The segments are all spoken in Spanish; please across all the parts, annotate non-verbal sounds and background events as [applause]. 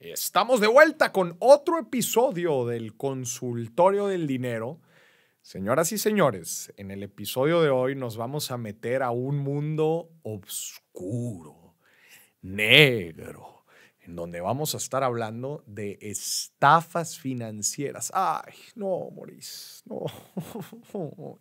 Estamos de vuelta con otro episodio del consultorio del dinero. Señoras y señores, en el episodio de hoy nos vamos a meter a un mundo oscuro, negro, en donde vamos a estar hablando de estafas financieras. Ay, no, Maurice, no. [laughs]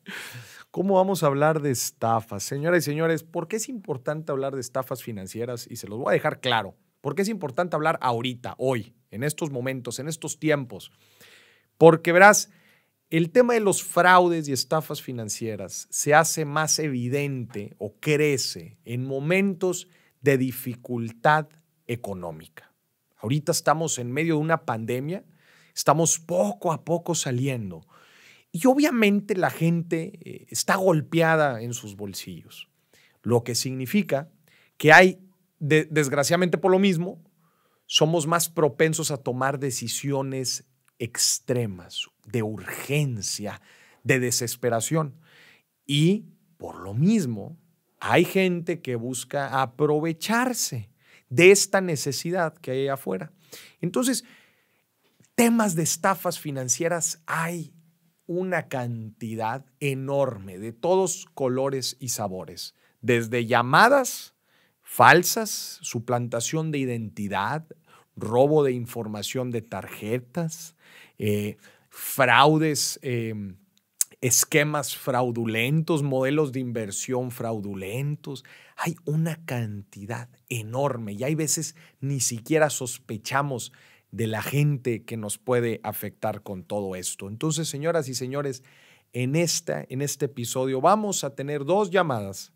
¿Cómo vamos a hablar de estafas? Señoras y señores, ¿por qué es importante hablar de estafas financieras? Y se los voy a dejar claro porque es importante hablar ahorita, hoy, en estos momentos, en estos tiempos? Porque verás, el tema de los fraudes y estafas financieras se hace más evidente o crece en momentos de dificultad económica. Ahorita estamos en medio de una pandemia, estamos poco a poco saliendo y obviamente la gente eh, está golpeada en sus bolsillos, lo que significa que hay desgraciadamente por lo mismo, somos más propensos a tomar decisiones extremas, de urgencia, de desesperación. Y por lo mismo, hay gente que busca aprovecharse de esta necesidad que hay afuera. Entonces, temas de estafas financieras hay una cantidad enorme de todos colores y sabores, desde llamadas falsas, suplantación de identidad, robo de información de tarjetas, eh, fraudes, em, esquemas fraudulentos, modelos de inversión fraudulentos. Hay una cantidad enorme y hay veces ni siquiera sospechamos de la gente que nos puede afectar con todo esto. Entonces, señoras y señores, en, esta, en este episodio vamos a tener dos llamadas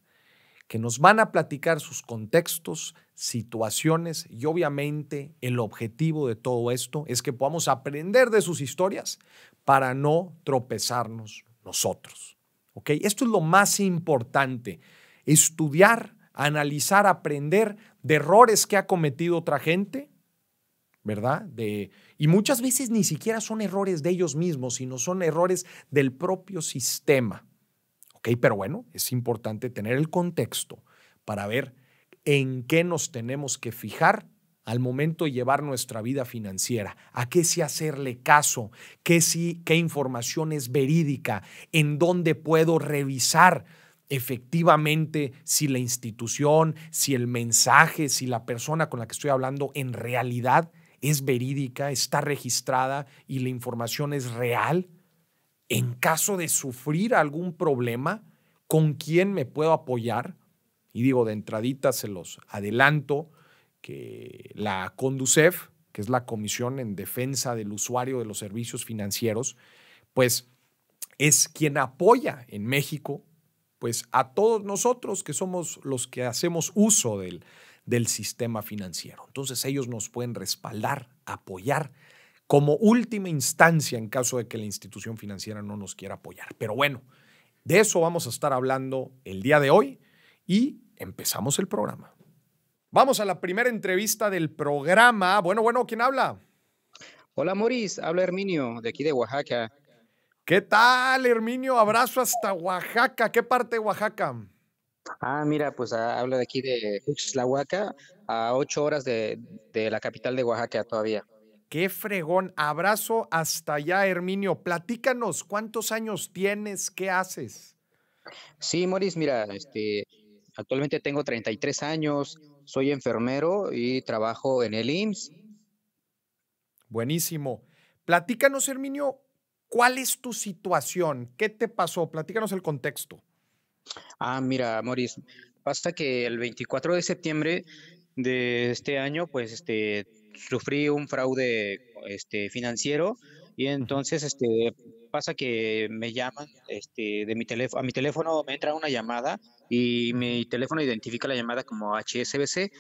que nos van a platicar sus contextos, situaciones y obviamente el objetivo de todo esto es que podamos aprender de sus historias para no tropezarnos nosotros. Esto es lo más importante, estudiar, analizar, aprender de errores que ha cometido otra gente ¿verdad? y muchas veces ni siquiera son errores de ellos mismos, sino son errores del propio sistema. ¿Ok? Pero bueno, es importante tener el contexto para ver en qué nos tenemos que fijar al momento de llevar nuestra vida financiera, a qué sí hacerle caso, qué qué información es verídica, en dónde puedo revisar efectivamente si la institución, si el mensaje, si la persona con la que estoy hablando en realidad es verídica, está registrada y la información es real en caso de sufrir algún problema, ¿con quién me puedo apoyar? Y digo, de entradita se los adelanto que la CONDUCEF, que es la Comisión en Defensa del Usuario de los Servicios Financieros, pues es quien apoya en México pues a todos nosotros que somos los que hacemos uso del, del sistema financiero. Entonces ellos nos pueden respaldar, apoyar como última instancia en caso de que la institución financiera no nos quiera apoyar. Pero bueno, de eso vamos a estar hablando el día de hoy y empezamos el programa. Vamos a la primera entrevista del programa. Bueno, bueno, ¿quién habla? Hola, Moris. Habla Herminio, de aquí de Oaxaca. ¿Qué tal, Herminio? Abrazo hasta Oaxaca. ¿Qué parte de Oaxaca? Ah, mira, pues ah, habla de aquí de Huaca, a ocho horas de la capital de Oaxaca todavía. Qué fregón. Abrazo hasta allá, Herminio. Platícanos, ¿cuántos años tienes? ¿Qué haces? Sí, Moris, mira, este, actualmente tengo 33 años, soy enfermero y trabajo en el IMSS. Buenísimo. Platícanos, Herminio, ¿cuál es tu situación? ¿Qué te pasó? Platícanos el contexto. Ah, mira, Moris, pasa que el 24 de septiembre de este año, pues este sufrí un fraude este, financiero y entonces este, pasa que me llaman este, de mi teléfono, a mi teléfono me entra una llamada y mi teléfono identifica la llamada como HSBC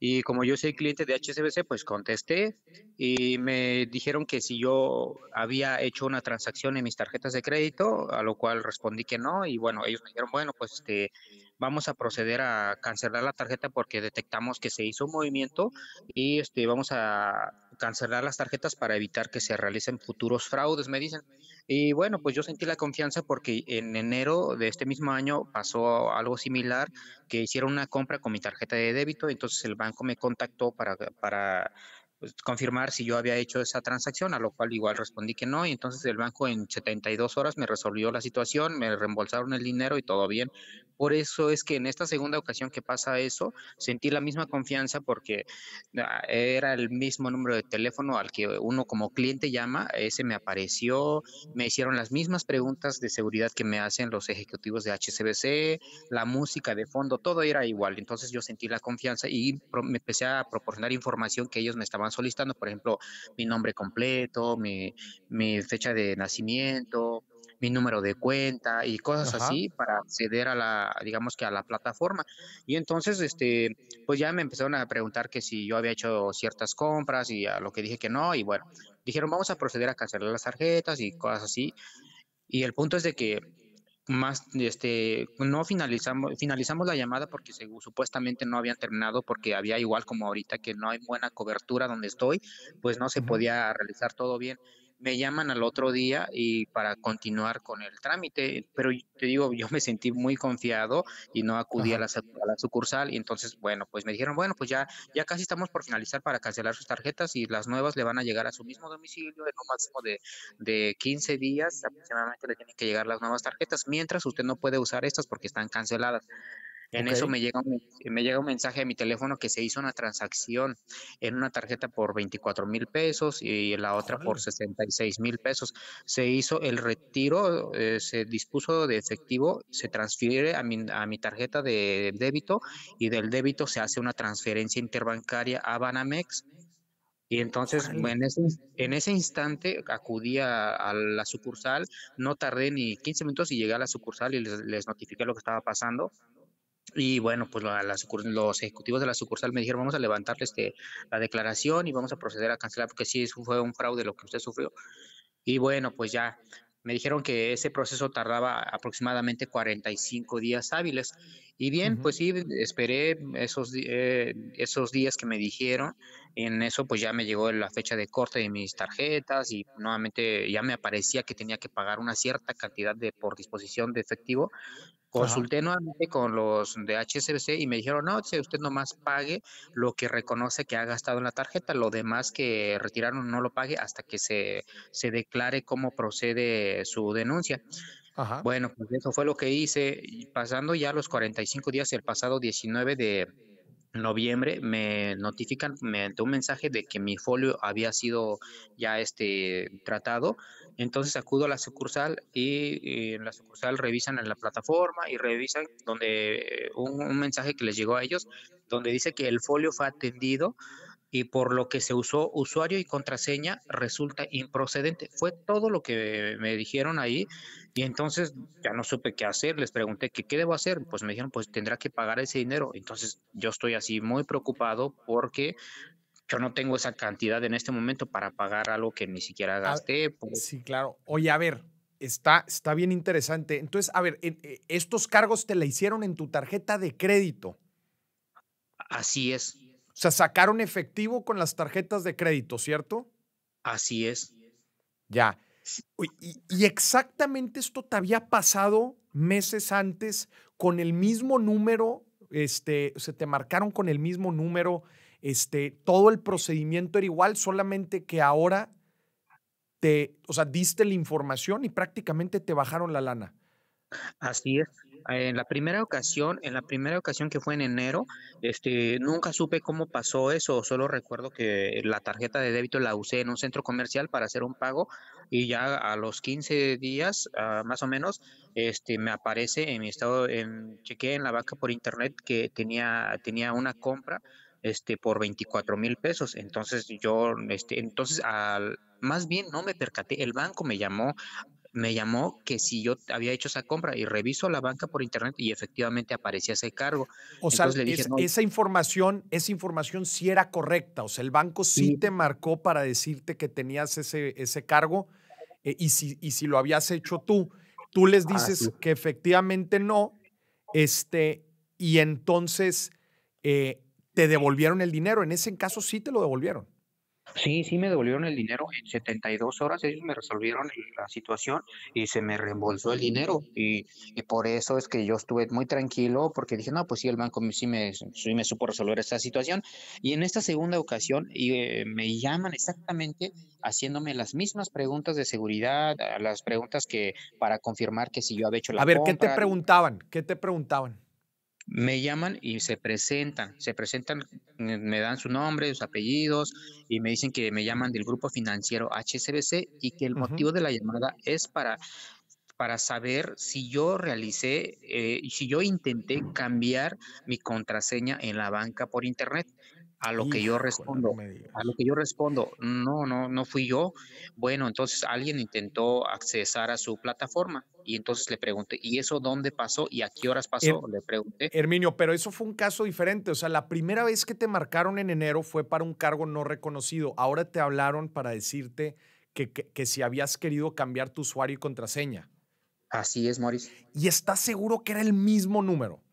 y como yo soy cliente de HSBC, pues contesté y me dijeron que si yo había hecho una transacción en mis tarjetas de crédito, a lo cual respondí que no. Y bueno, ellos me dijeron, bueno, pues este, vamos a proceder a cancelar la tarjeta porque detectamos que se hizo un movimiento y este, vamos a cancelar las tarjetas para evitar que se realicen futuros fraudes, me dicen. Y bueno, pues yo sentí la confianza porque en enero de este mismo año pasó algo similar, que hicieron una compra con mi tarjeta de débito, entonces el banco me contactó para, para pues, confirmar si yo había hecho esa transacción, a lo cual igual respondí que no, y entonces el banco en 72 horas me resolvió la situación, me reembolsaron el dinero y todo bien. Por eso es que en esta segunda ocasión que pasa eso, sentí la misma confianza porque ah, era el mismo número de teléfono al que uno como cliente llama, ese me apareció, me hicieron las mismas preguntas de seguridad que me hacen los ejecutivos de HCBC, la música de fondo, todo era igual. Entonces yo sentí la confianza y me empecé a proporcionar información que ellos me estaban solicitando, por ejemplo, mi nombre completo, mi, fecha de nacimiento, mi número de cuenta y cosas así para acceder a la, digamos que a la plataforma. Y entonces, este, pues ya me empezaron a preguntar que si yo había hecho ciertas compras y a lo que dije que no, y bueno, dijeron vamos a proceder a cancelar las tarjetas y cosas así. Y el punto es de que más este no finalizamos finalizamos la llamada porque supuestamente no habían terminado porque había igual como ahorita que no hay buena cobertura donde estoy pues no se podía realizar todo bien me llaman al otro día y para continuar con el trámite, pero te digo, yo me sentí muy confiado y no acudí a la, sucursal y entonces, bueno, pues me dijeron, bueno, pues ya, ya casi estamos por finalizar para cancelar sus tarjetas y las nuevas le van a llegar a su mismo domicilio en un máximo de, de 15 días aproximadamente le tienen que llegar las nuevas tarjetas, mientras usted no puede usar estas porque están canceladas. En eso me llega, un, me llega un mensaje a mi teléfono que se hizo una transacción en una tarjeta por 24 mil pesos y la otra por 66 mil pesos. Se hizo el retiro, eh, se dispuso de efectivo, se transfiere a mi, a mi tarjeta de débito y del débito se hace una transferencia interbancaria a Banamex. Y entonces en ese, en ese instante acudí a, la sucursal, no tardé ni 15 minutos y llegué a la sucursal y les, les notifiqué lo que estaba pasando y bueno, pues los ejecutivos de la sucursal me dijeron, vamos a levantarle este, la declaración y vamos a proceder a cancelar porque sí fue un fraude lo que usted sufrió. Y bueno, pues ya me dijeron que ese proceso tardaba aproximadamente 45 días hábiles. Y bien, pues sí, esperé esos, eh, esos días que me dijeron. En eso, pues ya me llegó la fecha de corte de mis tarjetas y nuevamente ya me aparecía que tenía que pagar una cierta cantidad de, por disposición de efectivo. Consulté nuevamente con los de HSBC y me dijeron, no, usted nomás pague lo que reconoce que ha gastado en la tarjeta, lo demás que retiraron no lo pague hasta que se, se declare cómo procede su denuncia. Bueno, pues eso fue lo que hice. Pasando ya los 45 días, el pasado 19 de, noviembre me notifican mediante un mensaje de que mi folio había sido ya este tratado entonces acudo a la sucursal y, en la sucursal revisan en la plataforma y revisan donde un, mensaje que les llegó a ellos donde dice que el folio fue atendido y por lo que se usó usuario y contraseña resulta improcedente. Fue todo lo que me dijeron ahí y entonces ya no supe qué hacer. Les pregunté que qué debo hacer. Pues me dijeron pues tendrá que pagar ese dinero. Entonces yo estoy así muy preocupado porque yo no tengo esa cantidad en este momento para pagar algo que ni siquiera gasté. Pues. Sí, claro. Oye, a ver, está, está bien interesante. Entonces, a ver, eh, estos cargos te la hicieron en tu tarjeta de crédito. Así es. O sea, sacaron efectivo con las tarjetas de crédito, ¿cierto? Así es. Ya. Y, y, exactamente esto te había pasado meses antes con el mismo número, este, se te marcaron con el mismo número este, todo el procedimiento era igual, solamente que ahora te, o sea, diste la información y prácticamente te bajaron la lana. Así es. Eh, en la primera ocasión, en la primera ocasión que fue en enero, este, nunca supe cómo pasó eso. Solo recuerdo que la tarjeta de débito la usé en un centro comercial para hacer un pago y ya a los 15 días, ah, más o menos, este, me aparece en mi estado, en, chequeé en la vaca por internet que tenía, tenía una compra este, por 24 mil pesos. Entonces yo, este, entonces al, más bien no me percaté, el banco me llamó, me llamó que si yo había hecho esa compra y reviso la banca por internet y efectivamente aparecía ese cargo. O sea, esa información, esa información sí era correcta, o sea, el banco sí, te marcó para decirte que tenías ese, ese cargo eh, y, si, y si lo habías hecho tú, tú les ah, dices que efectivamente no, este, y entonces... Eh, ¿Te devolvieron el dinero? En ese caso sí te lo devolvieron. Sí, sí me devolvieron el dinero en 72 horas, ellos me resolvieron la situación y se me reembolsó el dinero y, por eso es que yo estuve muy tranquilo porque dije, no, pues sí, el banco sí me, me supo resolver esta situación y en esta segunda ocasión y, eh, me llaman exactamente haciéndome las mismas preguntas de seguridad, las preguntas que para confirmar que si yo había hecho la A ver, ¿qué te preguntaban? ¿Qué te preguntaban? me llaman y se presentan, se presentan, me dan su nombre, sus apellidos y me dicen que me llaman del grupo financiero HSBC y que el motivo de la llamada es para para saber si yo realicé, eh, si yo intenté cambiar mi contraseña en la banca por internet. A lo que yo respondo, a lo que yo respondo, no, no, no fui yo. Bueno, entonces alguien intentó accesar a su plataforma y entonces le pregunté, ¿y eso dónde pasó y a qué horas pasó? le pregunté. Herminio, pero eso fue un caso diferente. O sea, la primera vez que te marcaron en enero fue para un cargo no reconocido. Ahora te hablaron para decirte que, que, si habías querido cambiar tu usuario y contraseña. Así es, Maurice. ¿Y estás seguro que era el mismo número?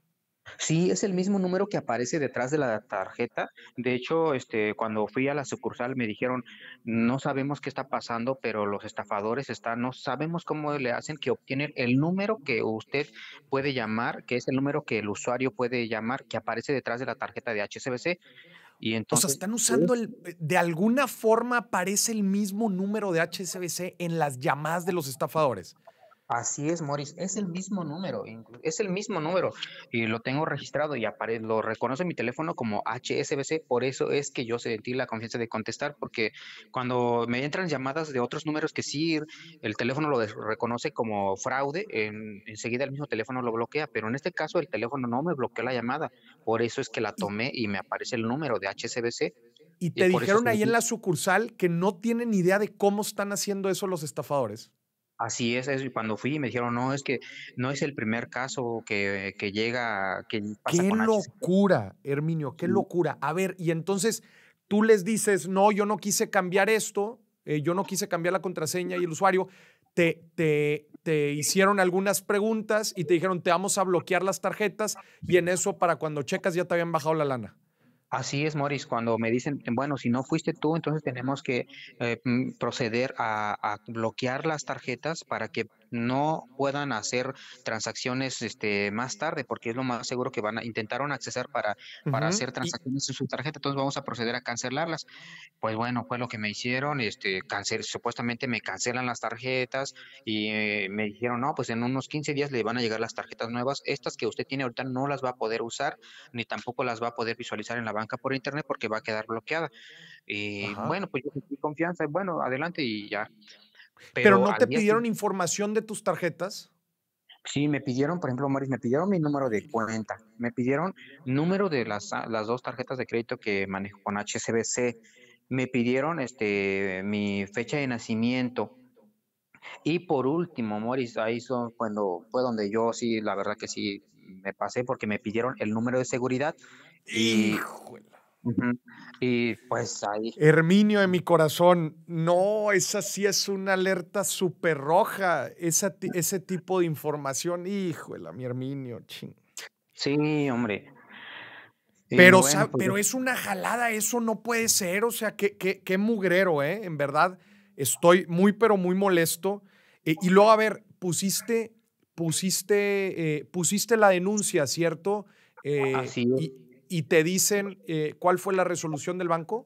Sí, es el mismo número que aparece detrás de la tarjeta. De hecho, este, cuando fui a la sucursal me dijeron, no sabemos qué está pasando, pero los estafadores están, no sabemos cómo le hacen que obtienen el número que usted puede llamar, que es el número que el usuario puede llamar, que aparece detrás de la tarjeta de HSBC. Y entonces, o sea, están usando el, eh, de alguna forma aparece el mismo número de HSBC en las llamadas de los estafadores. Así es, Morris, es el mismo número, es el mismo número y lo tengo registrado y aparece, lo reconoce mi teléfono como HSBC, por eso es que yo sentí la confianza de contestar, porque cuando me entran llamadas de otros números que sí, el teléfono lo reconoce como fraude, enseguida el mismo teléfono lo bloquea, pero en este caso el teléfono no me bloqueó la llamada, por eso es que la tomé y me aparece el número de HSBC. Y te dijeron ahí en la sucursal que no tienen idea de cómo están haciendo eso los estafadores. Así es, Y cuando fui me dijeron, no, es que no es el primer caso que, que llega, que ¡Qué locura, Herminio, qué locura! A ver, y entonces tú les dices, no, yo no quise cambiar esto, eh, yo no quise cambiar la contraseña y el usuario, te, te, te hicieron algunas preguntas y te dijeron, te vamos a bloquear las tarjetas y en eso para cuando checas ya te habían bajado la lana. Así es, Morris. Cuando me dicen, bueno, si no fuiste tú, entonces tenemos que eh, mm, proceder a bloquear las tarjetas para que no puedan hacer transacciones este, más tarde, porque es lo más seguro que van a intentaron accesar para, para hacer transacciones en su tarjeta, entonces vamos a proceder a cancelarlas. Pues bueno, fue lo que me hicieron, este, cancel, supuestamente me cancelan las tarjetas y eh, me dijeron, no, pues en unos 15 días le van a llegar las tarjetas nuevas, estas que usted tiene ahorita no las va a poder usar, ni tampoco las va a poder visualizar en la banca por internet porque va a quedar bloqueada. Y bueno, pues yo sentí confianza, bueno, adelante y ya pero, no te pidieron información de tus tarjetas. Sí, me pidieron, por ejemplo, Morris, me pidieron mi número de cuenta, me pidieron número de las, las dos tarjetas de crédito que manejo con HSBC, me pidieron este, mi fecha de nacimiento. Y por último, Morris, ahí son cuando, fue donde yo sí, la verdad que sí, me pasé porque me pidieron el número de seguridad. Y y pues ahí. Herminio, en mi corazón, no, esa sí es una alerta súper roja, ese tipo de información. Híjole, mi Herminio, ching. Sí, hombre. pero, pues, pero es una jalada, eso no puede ser, o sea, qué, qué, qué mugrero, ¿eh? En verdad, estoy muy, pero muy molesto. E, y luego, a ver, pusiste, pusiste, eh, pusiste la denuncia, ¿cierto? Eh, Así y te dicen eh, cuál fue la resolución del banco?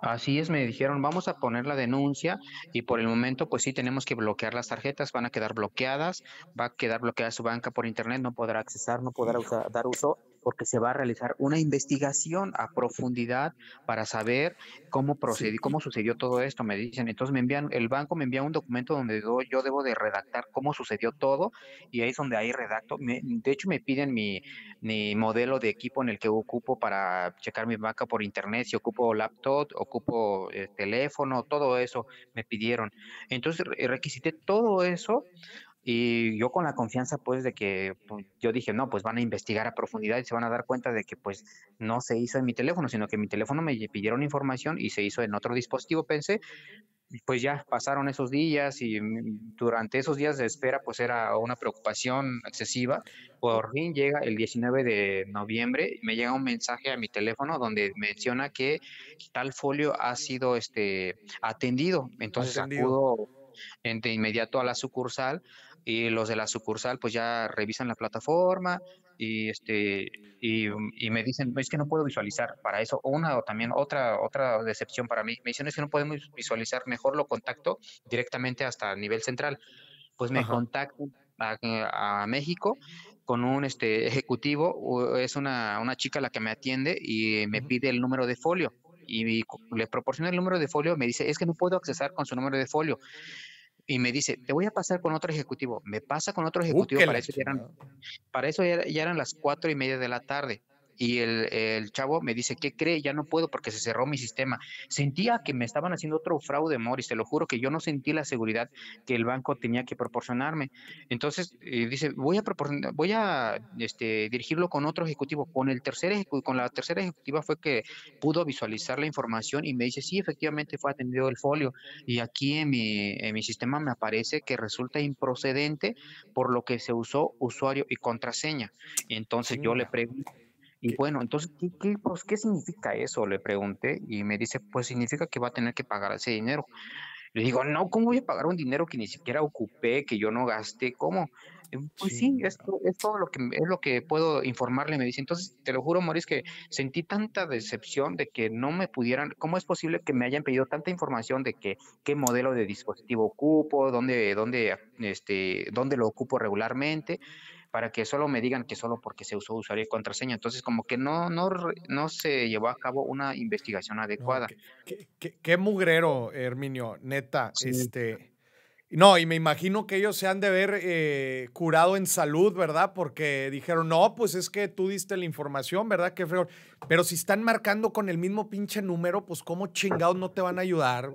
Así es, me dijeron, vamos a poner la denuncia y por el momento pues sí tenemos que bloquear las tarjetas, van a quedar bloqueadas, va a quedar bloqueada su banca por internet, no podrá accesar, no podrá dar uso porque se va a realizar una investigación a profundidad para saber cómo procedió, cómo sucedió todo esto, me dicen. Entonces me envían, el banco me envía un documento donde yo debo de redactar cómo sucedió todo y ahí es donde ahí redacto. de hecho me piden mi, mi modelo de equipo en el que ocupo para checar mi banca por internet, si ocupo laptop, ocupo eh, teléfono, todo eso me pidieron. Entonces requisité todo eso y yo con la confianza, pues, de que pues, yo dije, no, pues van a investigar a profundidad y se van a dar cuenta de que, pues, no se hizo en mi teléfono, sino que mi teléfono me pidieron información y se hizo en otro dispositivo, pensé. Pues ya pasaron esos días y mm, durante esos días de espera, pues era una preocupación excesiva. Por fin llega el 19 de noviembre, me llega un mensaje a mi teléfono donde menciona que tal folio ha sido este, atendido. Entonces acudo de este, inmediato a la sucursal y los de la sucursal pues ya revisan la plataforma y este um, y, me dicen es que no puedo visualizar para eso una o también otra otra decepción para mí me dicen es que no podemos visualizar mejor lo contacto directamente hasta el nivel central pues me contacto a, México con un este ejecutivo es una, una chica la que me atiende y me pide el número de folio y le proporciona el número de folio, me dice, es que no puedo accesar con su número de folio y me dice, te voy a pasar con otro ejecutivo. Me pasa con otro ejecutivo, para eso, eran, para eso ya eran las cuatro y media de la tarde y el, chavo me dice, ¿qué cree? Ya no puedo porque se cerró mi sistema. Sentía que me estaban haciendo otro fraude, Morris, te lo juro que yo no sentí la seguridad que el banco tenía que proporcionarme. Entonces eh, dice, voy a, voy a este, dirigirlo con otro ejecutivo. Con, el tercer con la tercera ejecutiva fue que pudo visualizar la información y me dice, sí, efectivamente fue atendido el folio y aquí en mi, en mi sistema me aparece que resulta improcedente por lo que se usó usuario y contraseña. Entonces yo le pregunto y bueno, entonces, ¿qué, pues, ¿qué significa eso? Le pregunté y me dice, pues significa que va a tener que pagar ese dinero. Le digo, no, ¿cómo voy a pagar un dinero que ni siquiera ocupé, que yo no gasté? ¿Cómo? Pues sí, es, todo lo que, es lo que puedo informarle. Me dice, entonces, te lo juro, Maurice, que sentí tanta decepción de que no me pudieran, ¿cómo es posible que me hayan pedido tanta información de que qué modelo de dispositivo ocupo, dónde, dónde, este, dónde lo ocupo regularmente? para que solo me digan que solo porque se usó usuario y contraseña. Entonces, como que no, no, no se llevó a cabo una investigación adecuada. qué, mugrero, Herminio, neta. Este, no, y me imagino que ellos se han de ver eh, curado en salud, ¿verdad? Porque dijeron, no, pues es que tú diste la información, ¿verdad? Qué feo. Pero si están marcando con el mismo pinche número, pues cómo chingados no te van a ayudar.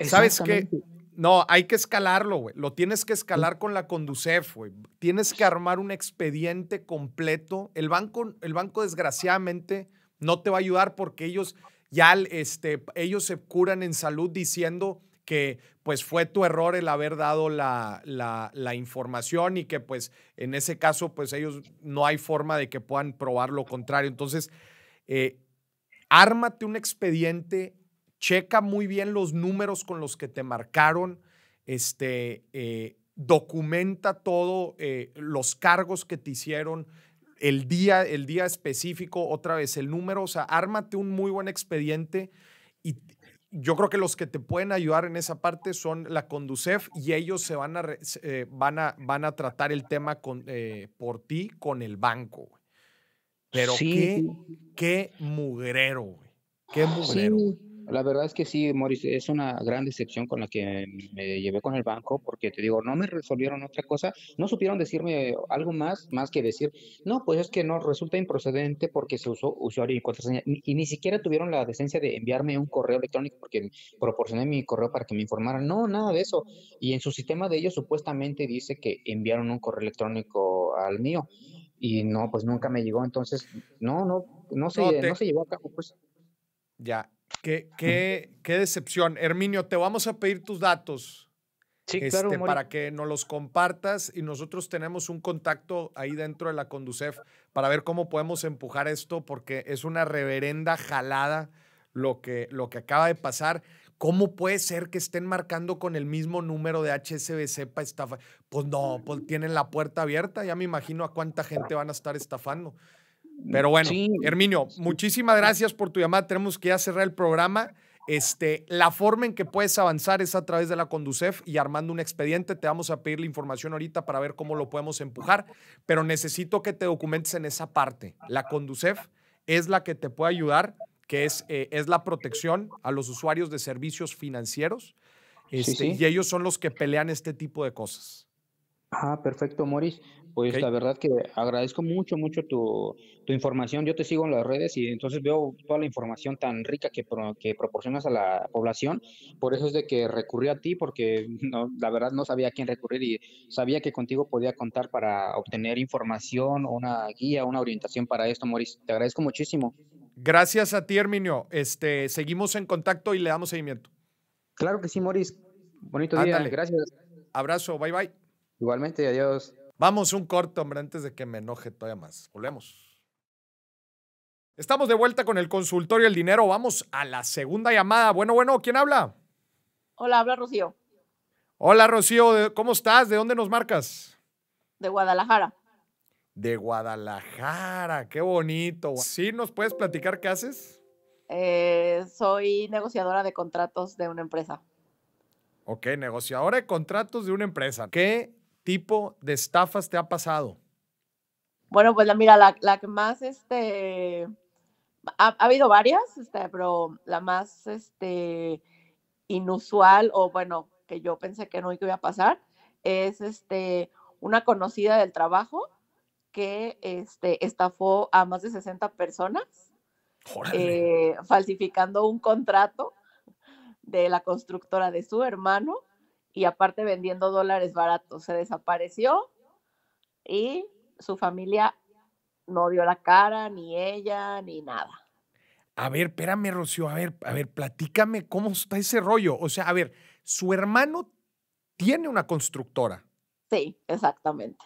¿Sabes qué? No, hay que escalarlo, güey. Lo tienes que escalar con la Conducef, güey. Tienes que armar un expediente completo. El banco, el banco desgraciadamente no te va a ayudar porque ellos ya este, ellos se curan en salud diciendo que pues fue tu error el haber dado la, la, información y que pues en ese caso pues ellos no hay forma de que puedan probar lo contrario. Entonces, eh, ármate un expediente, checa muy bien los números con los que te marcaron, este, eh, documenta todo, eh, los cargos que te hicieron, el día, el día específico, otra vez el número, o sea, ármate un muy buen expediente y yo creo que los que te pueden ayudar en esa parte son la Conducef y ellos se van a, eh, van a, van a tratar el tema con, por ti con el banco. Pero qué, qué mugrero, güey. Qué mugrero. La verdad es que sí, Morris, es una gran decepción con la que me llevé con el banco, porque te digo, no me resolvieron otra cosa, no supieron decirme algo más, más que decir, no, pues es que no, resulta improcedente porque se usó usuario y contraseña, y ni siquiera tuvieron la decencia de enviarme un correo electrónico porque proporcioné mi correo para que me informaran, no, nada de eso, y en su sistema de ellos supuestamente dice que enviaron un correo electrónico al mío, y no, pues nunca me llegó, entonces, no, no, no se, no se llevó a cabo, pues. Ya, Qué, qué, decepción. Herminio, te vamos a pedir tus datos. Este, para que nos los compartas y nosotros tenemos un contacto ahí dentro de la Conducef para ver cómo podemos empujar esto, porque es una reverenda jalada lo que, lo que acaba de pasar. ¿Cómo puede ser que estén marcando con el mismo número de HSBC para estafar? Pues no, pues tienen la puerta abierta, ya me imagino a cuánta gente van a estar estafando. Pero bueno, Herminio, muchísimas gracias por tu llamada. Tenemos que ya cerrar el programa. Este, la forma en que puedes avanzar es a través de la Conducef y armando un expediente. Te vamos a pedir la información ahorita para ver cómo lo podemos empujar, pero necesito que te documentes en esa parte. La Conducef es la que te puede ayudar, que es, eh, es la protección a los usuarios de servicios financieros. Este, y ellos son los que pelean este tipo de cosas. Ah, perfecto, Moris. Pues la verdad que agradezco mucho, mucho tu, información. Yo te sigo en las redes y entonces veo toda la información tan rica que, que proporcionas a la población. Por eso es de que recurrí a ti, porque [laughs] no, la verdad no sabía a quién recurrir y sabía que contigo podía contar para obtener información, una guía, una orientación para esto, Mauricio. Te agradezco muchísimo. Gracias a ti, Herminio. Este, seguimos en contacto y le damos seguimiento. Claro que sí, Moris. Bonito día. Gracias. Abrazo. Bye, bye. Igualmente. Adiós. Vamos un corto, hombre, antes de que me enoje todavía más. Volvemos. Estamos de vuelta con el consultorio El Dinero. Vamos a la segunda llamada. Bueno, bueno, ¿quién habla? Hola, habla Rocío. Hola, Rocío. ¿Cómo estás? ¿De dónde nos marcas? De Guadalajara. De Guadalajara. Qué bonito. ¿Sí nos puedes platicar qué haces? Eh, soy negociadora de contratos de una empresa. Ok, negociadora de contratos de una empresa. ¿Qué tipo de estafas te ha pasado? Bueno, pues la, mira, la, que más, este, ha, habido varias, este, pero la más, este, inusual o bueno, que yo pensé que no iba a pasar, es, este, una conocida del trabajo que, este, estafó a más de 60 personas, eh, falsificando un contrato de la constructora de su hermano y aparte vendiendo dólares baratos. Se desapareció y su familia no dio la cara, ni ella, ni nada. A ver, espérame, Rocío, a ver, a ver, platícame cómo está ese rollo. O sea, a ver, su hermano tiene una constructora. Sí, exactamente.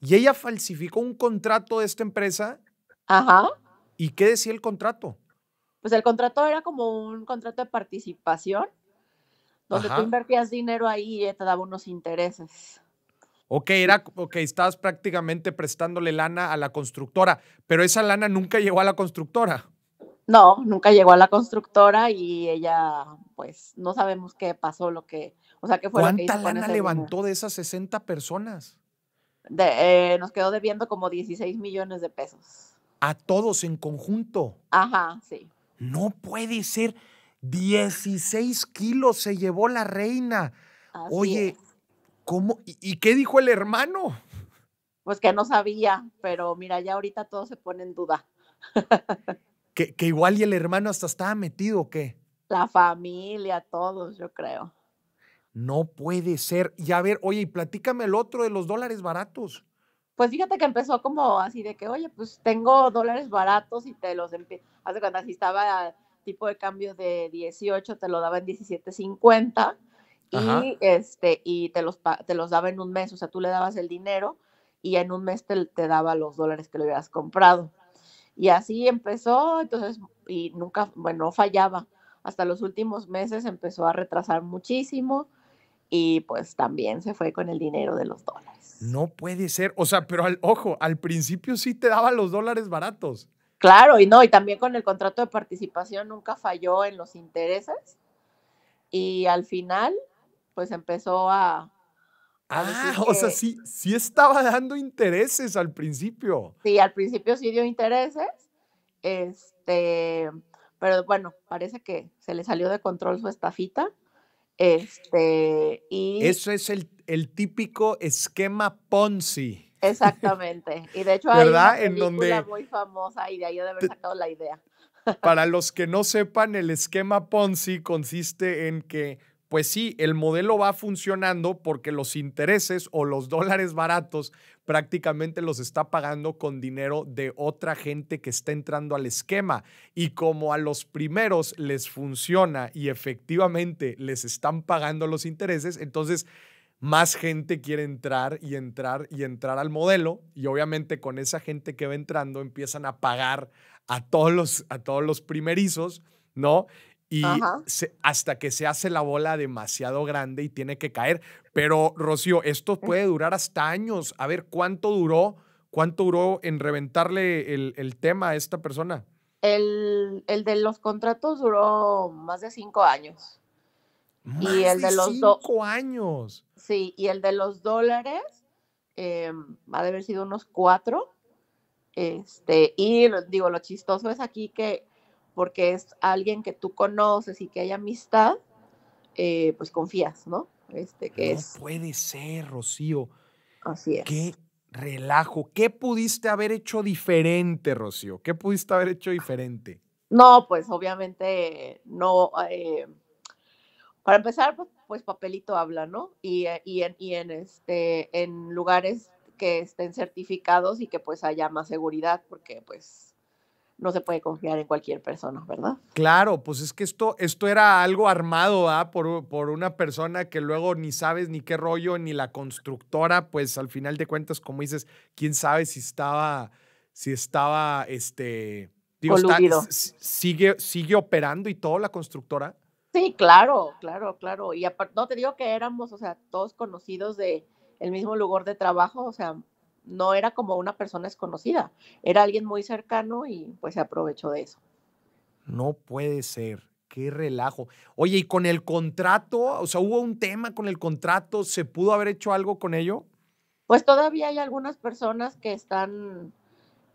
Y ella falsificó un contrato de esta empresa. Ajá. ¿Y qué decía el contrato? Pues el contrato era como un contrato de participación donde tú invertías dinero ahí y eh, te daba unos intereses. Ok, era, estabas prácticamente prestándole lana a la constructora, pero esa lana nunca llegó a la constructora. No, nunca llegó a la constructora y ella, pues, no sabemos qué pasó, lo que, o sea, qué ¿Cuánta lana levantó de esas 60 personas? De, eh, nos quedó debiendo como 16 millones de pesos. A todos en conjunto. Ajá, sí. No puede ser. 16 kilos se llevó la reina. Oye, ¿cómo? ¿Y, qué dijo el hermano? Pues que no sabía, pero mira, ya ahorita todo se pone en duda. que, que igual y el hermano hasta estaba metido, ¿o qué? La familia, todos, yo creo. No puede ser. Y a ver, oye, y platícame el otro de los dólares baratos. Pues fíjate que empezó como así de que, oye, pues tengo dólares baratos y te los empiezo. Hace cuando así estaba tipo de cambio de 18 te lo daba en 17.50 y este y te los te los daba en un mes, o sea, tú le dabas el dinero y en un mes te, te daba los dólares que le hubieras comprado. Y así empezó, entonces y nunca, bueno, fallaba. Hasta los últimos meses empezó a retrasar muchísimo y pues también se fue con el dinero de los dólares. No puede ser, o sea, pero al ojo, al principio sí te daba los dólares baratos. Claro, y no, y también con el contrato de participación nunca falló en los intereses. Y al final, pues empezó a. ah, [laughs] o sea, sí, estaba dando intereses al principio. Sí, al principio sí dio intereses. Este, pero bueno, parece que se le salió de control su estafita. Este, y. Eso es el, el típico esquema Ponzi. Exactamente. Y de hecho hay una película muy famosa y de ahí de haber sacado la idea. [laughs] Para los que no sepan, el esquema Ponzi consiste en que, pues sí, el modelo va funcionando porque los intereses o los dólares baratos prácticamente los está pagando con dinero de otra gente que está entrando al esquema. Y como a los primeros les funciona y efectivamente les están pagando los intereses, entonces más gente quiere entrar y entrar y entrar al modelo y obviamente con esa gente que va entrando empiezan a pagar a todos los, a todos los primerizos, ¿no? Y hasta que se hace la bola demasiado grande y tiene que caer. Pero, Rocío, esto puede durar hasta años. A ver, ¿cuánto duró? ¿Cuánto duró en reventarle el, tema a esta persona? El, el de los contratos duró más de cinco años y el de, los cinco años. Sí, y el de los dólares va em, a de haber sido unos cuatro. Este, y digo, lo chistoso es aquí que, porque es alguien que tú conoces y que hay amistad, eh, pues confías, ¿no? Este, que no puede ser, Rocío. Así es. Qué relajo. ¿Qué pudiste haber hecho diferente, Rocío? ¿Qué pudiste haber hecho diferente? No, pues obviamente no. Eh, para empezar, pues, pues, papelito habla, ¿no? Eh, y, en, este, en lugares que estén certificados y que pues haya más seguridad, porque pues no se puede confiar en cualquier persona, ¿verdad? Claro, pues es que esto, esto era algo armado ¿ah? por, por una persona que luego ni sabes ni qué rollo, ni la constructora, pues al final de cuentas, como dices, quién sabe si estaba, si estaba, este, sigue, sigue operando y toda la constructora. Sí, claro, claro, claro. Y aparte, no te digo que éramos, o sea, todos conocidos de mismo lugar de trabajo, o sea, no era como una persona desconocida, era alguien muy cercano y pues se aprovechó de eso. No puede ser, qué relajo. Oye, ¿y con el contrato? O sea, ¿hubo un tema con el contrato? ¿Se pudo haber hecho algo con ello? Pues todavía hay algunas personas que están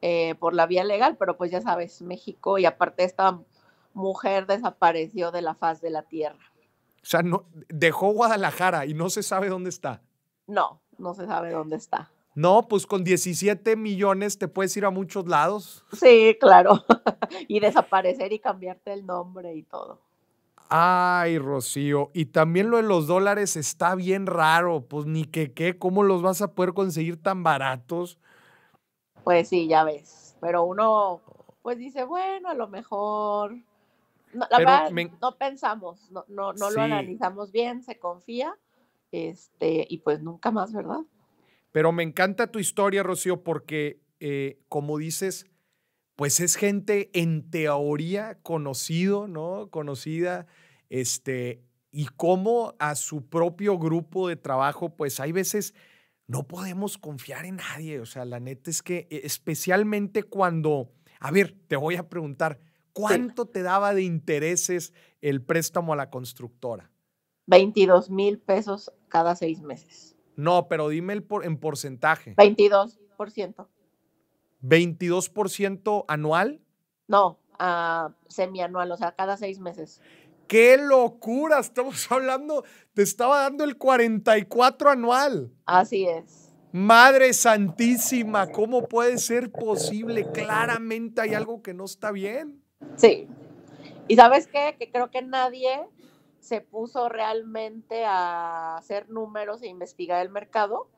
eh, por la vía legal, pero pues ya sabes, México y aparte estaban mujer desapareció de la faz de la tierra. O sea, no, dejó Guadalajara y no se sabe dónde está. No, no se sabe dónde está. No, pues con 17 millones te puedes ir a muchos lados. Sí, claro. [laughs] y desaparecer y cambiarte el nombre y todo. Ay, Rocío, y también lo de los dólares está bien raro, pues ni que qué, ¿cómo los vas a poder conseguir tan baratos? Pues sí, ya ves, pero uno pues dice, bueno, a lo mejor no, no pensamos, no, no, lo analizamos bien, se confía, este, y pues nunca más, ¿verdad? Pero me encanta tu historia, Rocío, porque eh, como dices, pues es gente en teoría conocido, ¿no? Conocida, este, y como a su propio grupo de trabajo, pues hay veces no podemos confiar en nadie, o sea, la neta es que e-, especialmente cuando, a ver, te voy a preguntar, ¿Cuánto te daba de intereses el préstamo a la constructora? 22 mil pesos cada seis meses. No, pero dime el por, en porcentaje. 22%. ¿22% anual? No, ah, semianual, o sea, cada seis meses. ¡Qué locura! Estamos hablando, te estaba dando el 44 anual. Así es. Madre Santísima, ¿cómo puede ser posible? Claramente hay algo que no está bien. Sí. Y sabes qué? Que creo que nadie se puso realmente a hacer números e investigar el mercado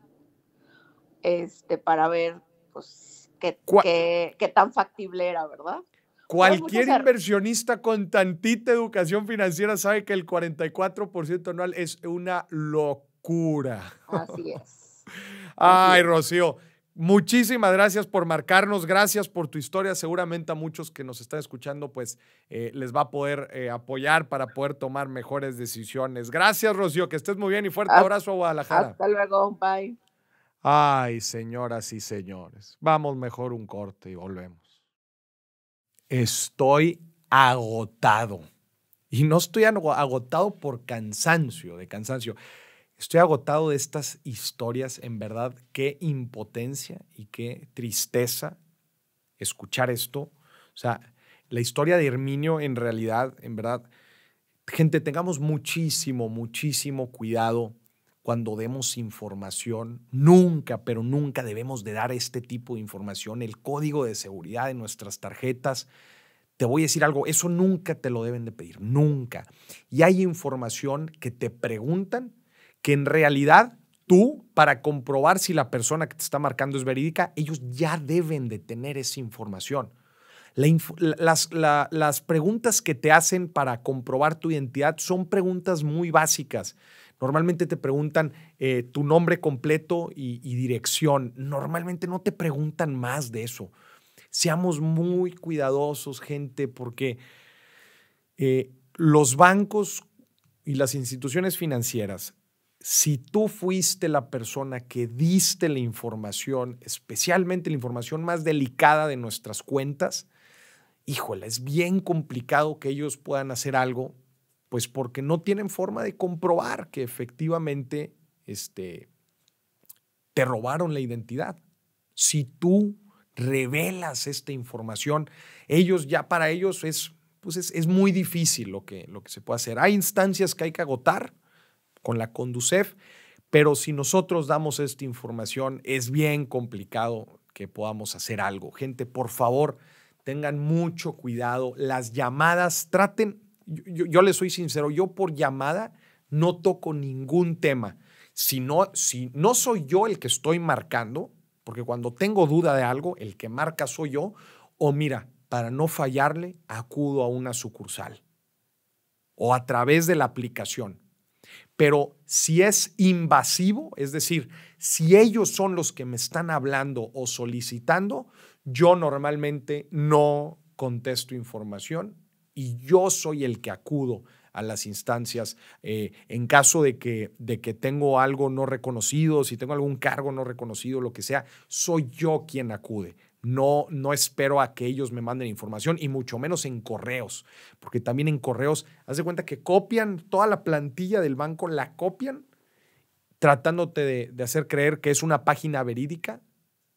este, para ver pues, qué, tan factible era, ¿verdad? Cualquier inversionista con tantita educación financiera sabe que el 44% anual es una locura. Así es. [laughs] Ay, Rocío. Muchísimas gracias por marcarnos, gracias por tu historia. Seguramente a muchos que nos están escuchando, pues eh, les va a poder eh, apoyar para poder tomar mejores decisiones. Gracias, Rocío, que estés muy bien y fuerte abrazo a Guadalajara. Hasta luego, bye. Ay, señoras y señores, vamos mejor un corte y volvemos. Estoy agotado. Y no estoy agotado por cansancio, de cansancio. Estoy agotado de estas historias, en verdad, qué impotencia y qué tristeza escuchar esto. O sea, la historia de Herminio en realidad, en verdad, gente, tengamos muchísimo, muchísimo cuidado cuando demos información. Nunca, pero nunca debemos de dar este tipo de información. El código de seguridad de nuestras tarjetas. Te voy a decir algo, eso nunca te lo deben de pedir, nunca. Y hay información que te preguntan que en realidad tú, para comprobar si la persona que te está marcando es verídica, ellos ya deben de tener esa información. las, preguntas que te hacen para comprobar tu identidad son preguntas muy básicas. Normalmente te preguntan eh, tu nombre completo y, dirección. Normalmente no te preguntan más de eso. Seamos muy cuidadosos, gente, porque eh, los bancos y las instituciones financieras si tú fuiste la persona que diste la información, especialmente la información más delicada de nuestras cuentas, híjole, es bien complicado que ellos puedan hacer algo, pues porque no tienen forma de comprobar que efectivamente este, te robaron la identidad. Si tú revelas esta información, ellos ya para ellos es, pues es, muy difícil lo que, lo que se puede hacer. Hay instancias que hay que agotar, con la Conducef, pero si nosotros damos esta información es bien complicado que podamos hacer algo. Gente, por favor, tengan mucho cuidado. Las llamadas, traten, yo, les soy sincero, yo por llamada no toco ningún tema. Si no, si no soy yo el que estoy marcando, porque cuando tengo duda de algo, el que marca soy yo, o mira, para no fallarle, acudo a una sucursal o a través de la aplicación pero si es invasivo, es decir, si ellos son los que me están hablando o solicitando, yo normalmente no contesto información y yo soy el que acudo a las instancias eh, en caso de que, de que tengo algo no reconocido, si tengo algún cargo no reconocido, lo que sea, soy yo quien acude. No, espero a que ellos me manden información y mucho menos en correos, porque también en correos, haz de cuenta que copian toda la plantilla del banco, la copian tratándote de, de hacer creer que es una página verídica,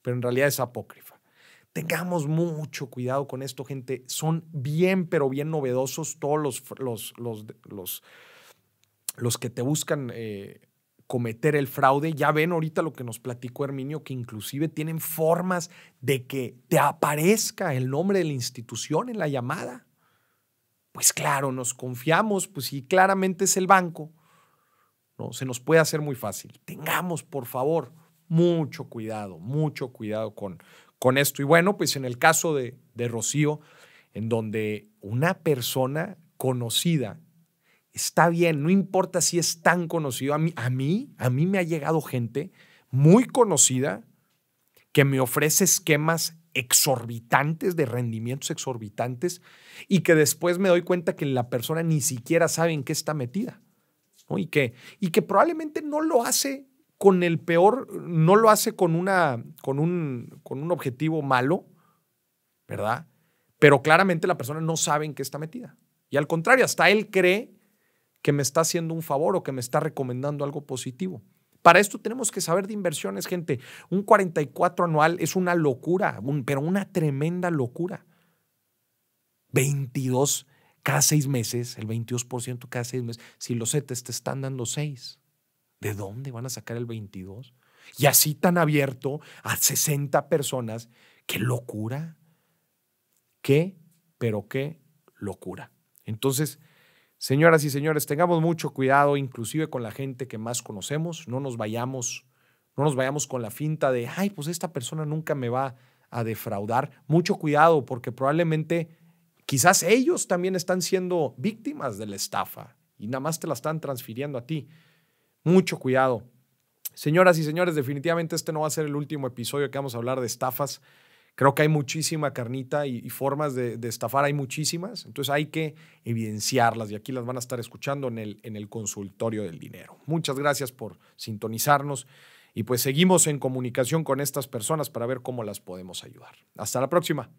pero en realidad es apócrifa. Tengamos mucho cuidado con esto, gente. Son bien, pero bien novedosos todos los, los, los, los, que te buscan. Eh, cometer el fraude. Ya ven ahorita lo que nos platicó Herminio, que inclusive tienen formas de que te aparezca el nombre de la institución en la llamada. Pues claro, nos confiamos, pues si claramente es el banco, ¿no? se nos puede hacer muy fácil. Tengamos, por favor, mucho cuidado, mucho cuidado con, con esto. Y bueno, pues en el caso de, de Rocío, en donde una persona conocida está bien, no importa si es tan conocido. A mí, a mí, me ha llegado gente muy conocida que me ofrece esquemas exorbitantes de rendimientos exorbitantes y que después me doy cuenta que la persona ni siquiera sabe en qué está metida y, que, y que probablemente no lo hace con el peor, no lo hace con, una, con, un, con un objetivo malo, ¿verdad? Pero claramente la persona no sabe en qué está metida. Y al contrario, hasta él cree que me está haciendo un favor o que me está recomendando algo positivo. Para esto tenemos que saber de inversiones, gente. Un 44 anual es una locura, pero una tremenda locura. 22 cada seis meses, el 22% cada seis meses. Si los CETES te están dando seis, ¿de dónde van a sacar el 22? Y así tan abierto a 60 personas. ¡Qué locura! ¿Qué? Pero qué locura. Entonces, Señoras y señores, tengamos mucho cuidado, inclusive con la gente que más conocemos, no nos vayamos, no nos vayamos con la finta de, ay, pues esta persona nunca me va a defraudar. Mucho cuidado, porque probablemente quizás ellos también están siendo víctimas de la estafa y nada más te la están transfiriendo a ti. Mucho cuidado. Señoras y señores, definitivamente este no va a ser el último episodio que vamos a hablar de estafas. Creo que hay muchísima carnita y, formas de, estafar, hay muchísimas. Entonces hay que evidenciarlas y aquí las van a estar escuchando en el, en el consultorio del dinero. Muchas gracias por sintonizarnos y pues seguimos en comunicación con estas personas para ver cómo las podemos ayudar. Hasta la próxima.